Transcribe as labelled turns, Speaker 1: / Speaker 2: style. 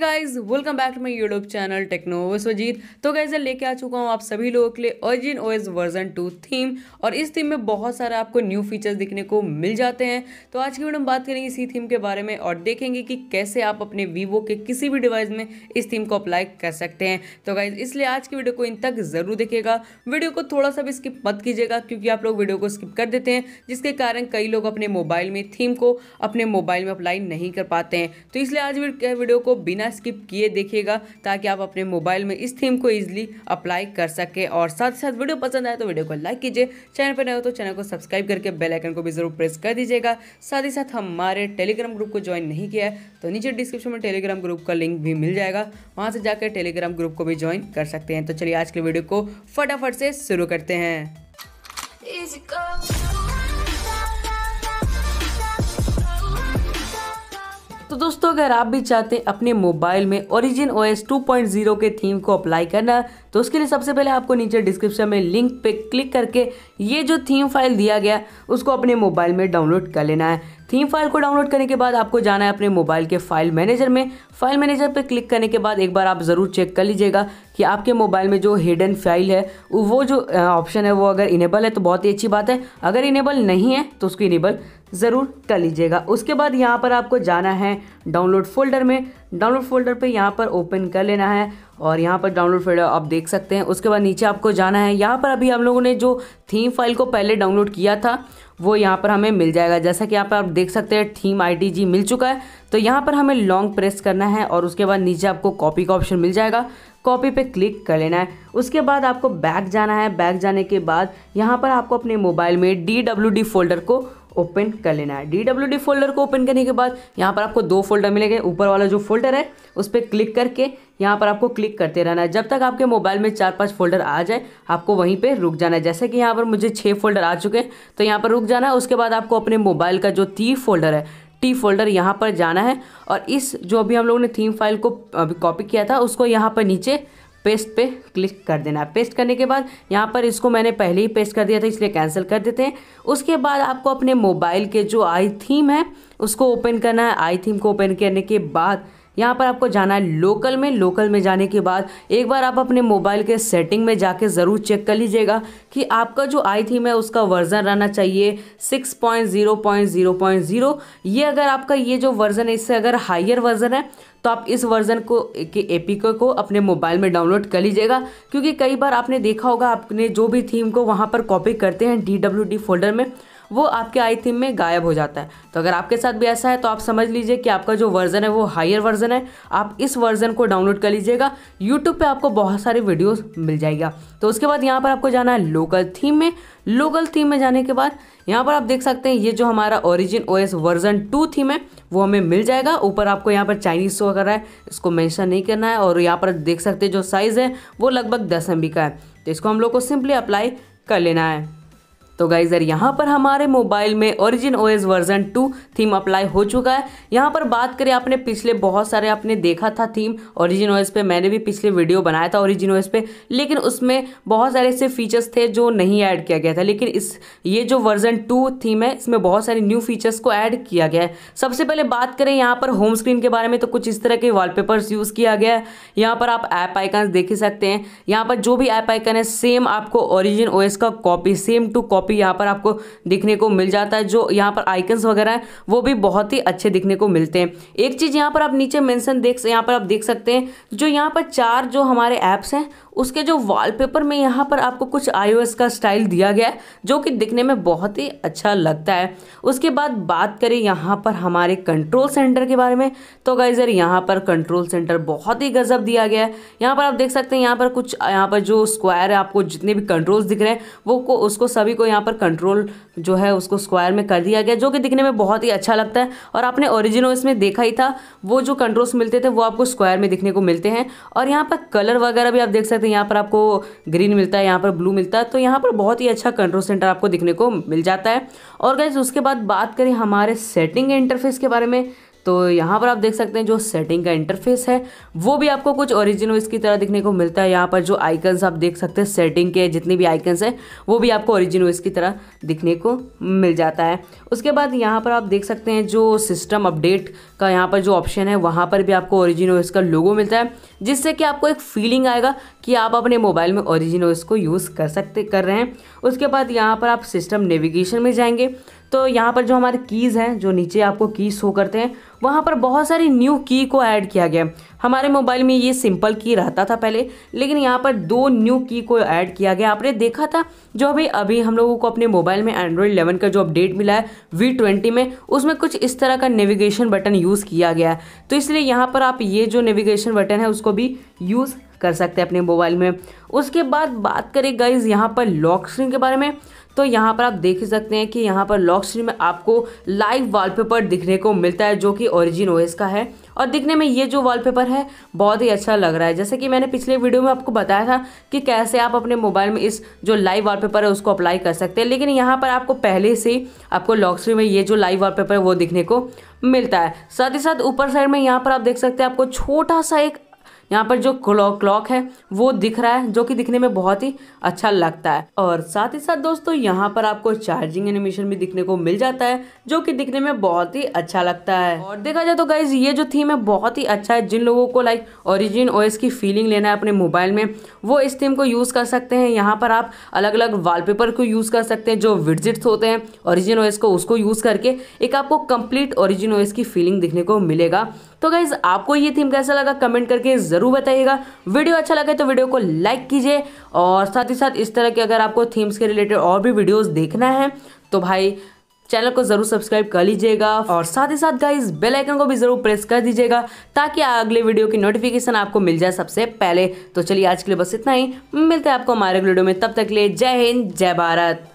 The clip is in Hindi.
Speaker 1: guys welcome back to my YouTube channel techno OS वजीत तो गाइज लेके आ चुका हूँ आप सभी लोगों के लिए origin OS version two theme और इस थीम में बहुत सारे आपको न्यू फीचर्स दिखने को मिल जाते हैं तो आज की वीडियो में बात करेंगे इसी थीम के बारे में और देखेंगे कि कैसे आप अपने वीवो के किसी भी डिवाइस में इस थीम को अप्लाई कर सकते हैं तो गाइज इसलिए आज की वीडियो को इन तक ज़रूर देखेगा वीडियो को थोड़ा सा भी स्किप मत कीजिएगा क्योंकि आप लोग वीडियो को स्किप कर देते हैं जिसके कारण कई लोग अपने मोबाइल में थीम को अपने मोबाइल में अप्लाई नहीं कर पाते हैं तो इसलिए आज वीडियो को बिना बिना स्किप किए देखिएगा ताकि आप अपने मोबाइल में इस थीम को ईजिली अप्लाई कर सके और साथ साथ वीडियो पसंद आए तो वीडियो को लाइक कीजिए चैनल पर नए हो तो चैनल को सब्सक्राइब करके बेलाइकन को भी ज़रूर प्रेस कर दीजिएगा साथ ही साथ हमारे टेलीग्राम ग्रुप को ज्वाइन नहीं किया है तो नीचे डिस्क्रिप्शन में टेलीग्राम ग्रुप का लिंक भी मिल जाएगा वहाँ से जाकर टेलीग्राम ग्रुप को भी ज्वाइन कर सकते हैं तो चलिए आज के वीडियो को फटाफट से शुरू करते हैं Easy तो दोस्तों अगर आप भी चाहते हैं अपने मोबाइल में ओरिजिन ओएस 2.0 के थीम को अप्लाई करना तो उसके लिए सबसे पहले आपको नीचे डिस्क्रिप्शन में लिंक पे क्लिक करके ये जो थीम फाइल दिया गया उसको अपने मोबाइल में डाउनलोड कर लेना है थीम फाइल को डाउनलोड करने के बाद आपको जाना है अपने मोबाइल के फाइल मैनेजर में फाइल मैनेजर पर क्लिक करने के बाद एक बार आप ज़रूर चेक कर लीजिएगा कि आपके मोबाइल में जो हिडन फाइल है वो जो ऑप्शन है वो अगर इनेबल है तो बहुत ही अच्छी बात है अगर इनेबल नहीं है तो उसको इनेबल ज़रूर कर लीजिएगा उसके बाद यहाँ पर आपको जाना है डाउनलोड फोल्डर में डाउनलोड फोल्डर पे यहाँ पर ओपन कर लेना है और यहाँ पर डाउनलोड फोल्डर आप देख सकते हैं उसके बाद नीचे आपको जाना है यहाँ पर अभी हम लोगों ने जो थीम फाइल को पहले डाउनलोड किया था वो यहाँ पर हमें मिल जाएगा जैसा कि यहाँ पर आप देख सकते हैं थीम आई मिल चुका है तो यहाँ पर हमें लॉन्ग प्रेस करना है और उसके बाद नीचे आपको कॉपी का ऑप्शन मिल जाएगा कॉपी पे क्लिक कर लेना है उसके बाद आपको बैक जाना है बैक जाने के बाद यहाँ पर आपको अपने मोबाइल में डी फोल्डर को ओपन कर लेना है डी फोल्डर को ओपन करने के बाद यहाँ पर आपको दो फोल्डर मिलेंगे ऊपर वाला जो फोल्डर है उस पर क्लिक करके यहाँ पर आपको क्लिक करते रहना है जब तक आपके मोबाइल में चार पांच फोल्डर आ जाए आपको वहीं पे रुक जाना है जैसे कि यहाँ पर मुझे छः फोल्डर आ चुके हैं तो यहाँ पर रुक जाना है उसके बाद आपको अपने मोबाइल का जो तीन फोल्डर है टी फोल्डर यहाँ पर जाना है और इस जो अभी हम लोगों ने थीम फाइल को कॉपी किया था उसको यहाँ पर नीचे पेस्ट पे क्लिक कर देना है पेस्ट करने के बाद यहाँ पर इसको मैंने पहले ही पेस्ट कर दिया था इसलिए कैंसिल कर देते हैं उसके बाद आपको अपने मोबाइल के जो आई थीम है उसको ओपन करना है आई थीम को ओपन करने के बाद यहाँ पर आपको जाना है लोकल में लोकल में जाने के बाद एक बार आप अपने मोबाइल के सेटिंग में जाके ज़रूर चेक कर लीजिएगा कि आपका जो आई थीम है उसका वर्ज़न रहना चाहिए six point zero point zero point zero ये अगर आपका ये जो वर्ज़न है इससे अगर हाइयर वर्ज़न है तो आप इस वर्जन को के एपीके को अपने मोबाइल में डाउनलोड कर लीजिएगा क्योंकि कई बार आपने देखा होगा आपने जो भी थीम को वहाँ पर कॉपी करते हैं डी फोल्डर में वो आपके आई थीम में गायब हो जाता है तो अगर आपके साथ भी ऐसा है तो आप समझ लीजिए कि आपका जो वर्जन है वो हायर वर्जन है आप इस वर्जन को डाउनलोड कर लीजिएगा यूट्यूब पर आपको बहुत सारी वीडियोज मिल जाएगा तो उसके बाद यहाँ पर आपको जाना है लोकल थीम में लोकल थीम में जाने के बाद यहाँ पर आप देख सकते हैं ये जो हमारा origin OS version two theme है वो हमें मिल जाएगा ऊपर आपको यहाँ पर चाइनीज़ शो कर रहा है इसको मेंशन नहीं करना है और यहाँ पर देख सकते हैं जो साइज़ है वो लगभग दस एम का है तो इसको हम लोग को सिंपली अप्लाई कर लेना है तो गाइज़र यहाँ पर हमारे मोबाइल में origin OS version two theme apply हो चुका है यहाँ पर बात करें आपने पिछले बहुत सारे आपने देखा था थीम ओरिजिन ओएस पे मैंने भी पिछले वीडियो बनाया था ओरिजिन ओएस पे लेकिन उसमें बहुत सारे ऐसे फीचर्स थे जो नहीं ऐड किया गया था लेकिन इस ये जो वर्जन टू थीम है इसमें बहुत सारे न्यू फीचर्स को ऐड किया गया है सबसे पहले बात करें यहाँ पर होम स्क्रीन के बारे में तो कुछ इस तरह के वाल यूज़ किया गया है यहाँ पर आप ऐप आइकन देख ही सकते हैं यहाँ पर जो भी ऐप आइकन है सेम आपको ओरिजिन ओ का copy same to copy copy यहाँ पर आपको दिखने को मिल जाता है जो यहाँ पर आइकन्स वगैरह हैं वो भी बहुत ही अच्छे दिखने को मिलते हैं एक चीज़ यहाँ पर आप नीचे मैंसन देख यहाँ पर आप देख सकते हैं जो यहाँ पर चार जो हमारे ऐप्स हैं उसके जो वॉलपेपर में यहाँ पर आपको कुछ आईओएस का स्टाइल दिया गया है जो कि दिखने में बहुत ही अच्छा लगता है उसके बाद बात करें यहाँ पर हमारे कंट्रोल सेंटर के बारे में तो गाइज़र यहाँ पर कंट्रोल सेंटर बहुत ही गजब दिया गया है यहाँ पर आप देख सकते हैं यहाँ पर कुछ यहाँ पर जो स्क्वायर है आपको जितने भी कंट्रोल्स दिख रहे हैं वो को उसको सभी को यहाँ पर कंट्रोल जो है उसको स्क्वायर में कर दिया गया जो कि दिखने में बहुत ही अच्छा लगता है और आपने ओरिजिनल इसमें देखा ही था वो जो कंट्रोल्स मिलते थे वो आपको स्क्वायर में दिखने को मिलते हैं और यहाँ पर कलर वगैरह भी आप देख सकते सकते तो हैं यहाँ पर आपको ग्रीन मिलता है यहाँ पर ब्लू मिलता है तो यहाँ पर बहुत ही अच्छा कंट्रोल सेंटर आपको दिखने को मिल जाता है और गैस उसके बाद बात करें हमारे सेटिंग इंटरफेस के बारे में तो यहाँ पर आप देख सकते हैं जो सेटिंग का इंटरफेस है वो भी आपको कुछ ओरिजिनल इसकी तरह दिखने को मिलता है यहाँ पर जो आइकन्स आप देख सकते हैं सेटिंग के जितने भी आइकन्स हैं वो भी आपको ओरिजिनल इसकी तरह दिखने को मिल जाता है उसके बाद यहाँ पर आप देख सकते हैं जो सिस्टम अपडेट का यहाँ पर जो ऑप्शन है वहाँ पर भी आपको ओरिजिनल इसका लोगो मिलता है जिससे कि आपको एक फीलिंग आएगा कि आप अपने मोबाइल में ओरिजिनल इसको यूज़ कर सकते कर रहे हैं उसके बाद यहाँ पर आप सिस्टम नेविगेशन में जाएंगे तो यहाँ पर जो हमारे कीज़ हैं जो नीचे आपको की शो करते हैं वहाँ पर बहुत सारी न्यू की को ऐड किया गया हमारे मोबाइल में ये सिंपल की रहता था पहले लेकिन यहाँ पर दो न्यू की को ऐड किया गया आपने देखा था जो अभी अभी हम लोगों को अपने मोबाइल में एंड्रॉयड इलेवन का जो अपडेट मिला है वी ट्वेंटी में उसमें कुछ इस तरह का नेविगेशन बटन यूज़ किया गया है तो इसलिए यहाँ पर आप ये जो नेविगेशन बटन है उसको भी यूज़ कर सकते हैं अपने मोबाइल में उसके बाद बात करें गाइज यहाँ पर लॉक स्क्रीन के बारे में तो यहाँ पर आप देख सकते हैं कि यहाँ पर लॉक स्क्रीन में आपको लाइव वॉलपेपर दिखने को मिलता है जो कि ओरिजिन ओएस का है और दिखने में ये जो वॉलपेपर है बहुत ही अच्छा लग रहा है जैसे कि मैंने पिछले वीडियो में आपको बताया था कि कैसे आप अपने मोबाइल में इस जो लाइव वॉलपेपर है उसको अप्लाई कर सकते हैं लेकिन यहाँ पर आपको पहले से आपको लॉक स्क्रीन में ये जो लाइव वॉलपेपर है वो दिखने को मिलता है साथ ही साथ ऊपर साइड में यहाँ पर आप देख सकते हैं आपको छोटा सा एक यहाँ पर जो क्लॉक क्लॉक है वो दिख रहा है जो कि दिखने में बहुत ही अच्छा लगता है और साथ ही साथ दोस्तों यहाँ पर आपको चार्जिंग एनिमेशन भी दिखने को मिल जाता है जो कि दिखने में बहुत ही अच्छा लगता है और देखा जाए तो गाइज ये जो थीम है बहुत ही अच्छा है जिन लोगों को लाइक ओरिजिन ओएस की फीलिंग लेना है अपने मोबाइल में वो इस थीम को यूज़ कर सकते हैं यहाँ पर आप अलग अलग वाल को यूज़ कर सकते हैं जो विडजिट्स होते हैं ओरिजिन ओएस को उसको यूज़ करके एक आपको कंप्लीट ओरिजिन ओएस की फीलिंग दिखने को मिलेगा तो गाइज आपको ये थीम कैसा लगा कमेंट करके ज़रूर बताइएगा वीडियो अच्छा लगे तो वीडियो को लाइक कीजिए और साथ ही साथ इस तरह के अगर आपको थीम्स के रिलेटेड और भी वीडियोस देखना है तो भाई चैनल को जरूर सब्सक्राइब कर लीजिएगा और साथ ही साथ गाइस बेल आइकन को भी जरूर प्रेस कर दीजिएगा ताकि अगले वीडियो की नोटिफिकेशन आपको मिल जाए सबसे पहले तो चलिए आज के लिए बस इतना ही मिलते हैं आपको हमारे वीडियो में तब तक ले लिए जय हिंद जय भारत